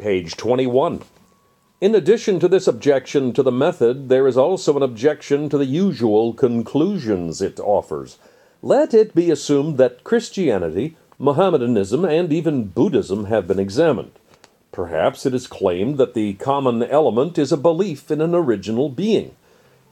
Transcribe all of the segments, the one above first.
Page 21. In addition to this objection to the method, there is also an objection to the usual conclusions it offers. Let it be assumed that Christianity, Mohammedanism, and even Buddhism have been examined. Perhaps it is claimed that the common element is a belief in an original being.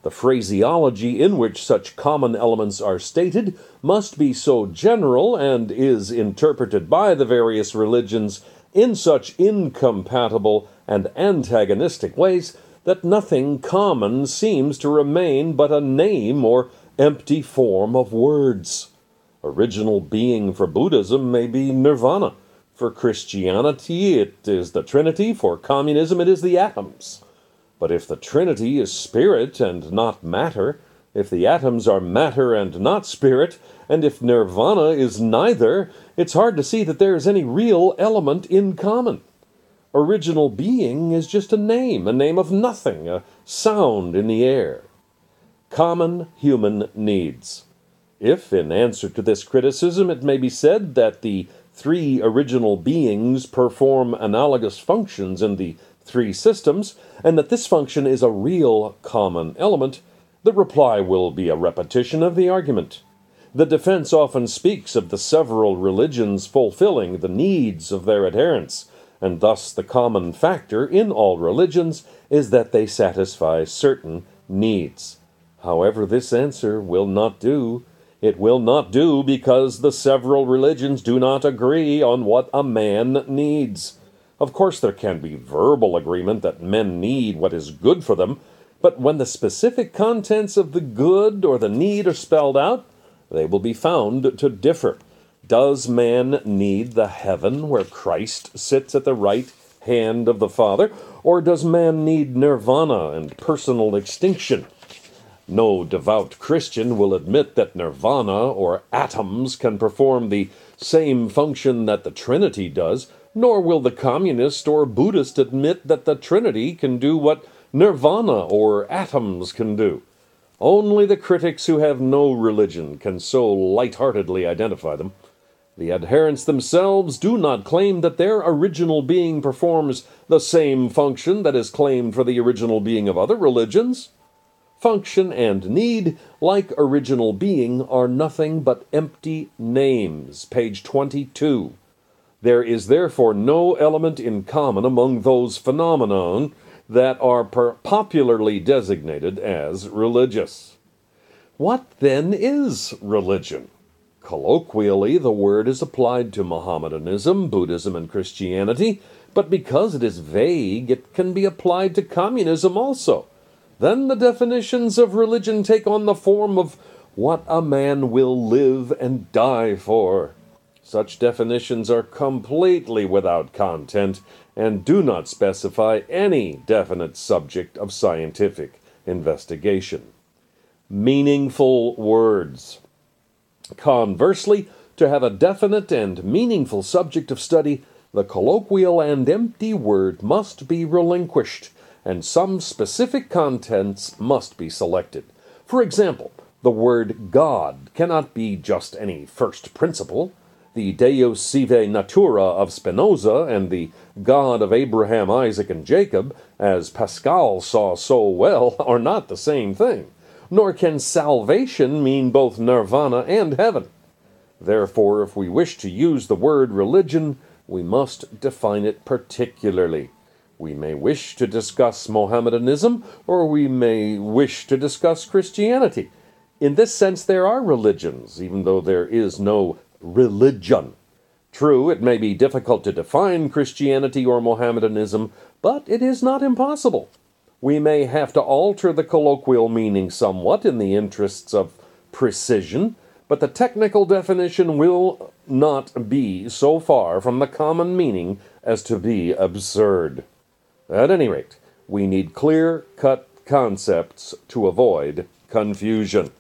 The phraseology in which such common elements are stated must be so general and is interpreted by the various religions in such incompatible and antagonistic ways that nothing common seems to remain but a name or empty form of words. Original being for Buddhism may be nirvana. For Christianity, it is the Trinity. For communism, it is the atoms. But if the Trinity is spirit and not matter, if the atoms are matter and not spirit, and if nirvana is neither, it's hard to see that there is any real element in common. Original being is just a name, a name of nothing, a sound in the air. Common human needs. If, in answer to this criticism, it may be said that the three original beings perform analogous functions in the three systems, and that this function is a real common element, the reply will be a repetition of the argument. The defense often speaks of the several religions fulfilling the needs of their adherents, and thus the common factor in all religions is that they satisfy certain needs. However, this answer will not do. It will not do because the several religions do not agree on what a man needs. Of course, there can be verbal agreement that men need what is good for them, but when the specific contents of the good or the need are spelled out, they will be found to differ. Does man need the heaven where Christ sits at the right hand of the Father, or does man need nirvana and personal extinction? No devout Christian will admit that nirvana or atoms can perform the same function that the Trinity does, nor will the communist or Buddhist admit that the Trinity can do what Nirvana or atoms can do. Only the critics who have no religion can so light-heartedly identify them. The adherents themselves do not claim that their original being performs the same function that is claimed for the original being of other religions. Function and need, like original being, are nothing but empty names. Page 22. There is therefore no element in common among those phenomenon that are popularly designated as religious. What then is religion? Colloquially, the word is applied to Mohammedanism, Buddhism, and Christianity, but because it is vague, it can be applied to communism also. Then the definitions of religion take on the form of what a man will live and die for. Such definitions are completely without content and do not specify any definite subject of scientific investigation. Meaningful words. Conversely, to have a definite and meaningful subject of study, the colloquial and empty word must be relinquished, and some specific contents must be selected. For example, the word God cannot be just any first principle the Deus Sive Natura of Spinoza and the God of Abraham, Isaac, and Jacob, as Pascal saw so well, are not the same thing. Nor can salvation mean both nirvana and heaven. Therefore, if we wish to use the word religion, we must define it particularly. We may wish to discuss Mohammedanism, or we may wish to discuss Christianity. In this sense, there are religions, even though there is no religion. True, it may be difficult to define Christianity or Mohammedanism, but it is not impossible. We may have to alter the colloquial meaning somewhat in the interests of precision, but the technical definition will not be so far from the common meaning as to be absurd. At any rate, we need clear cut concepts to avoid confusion.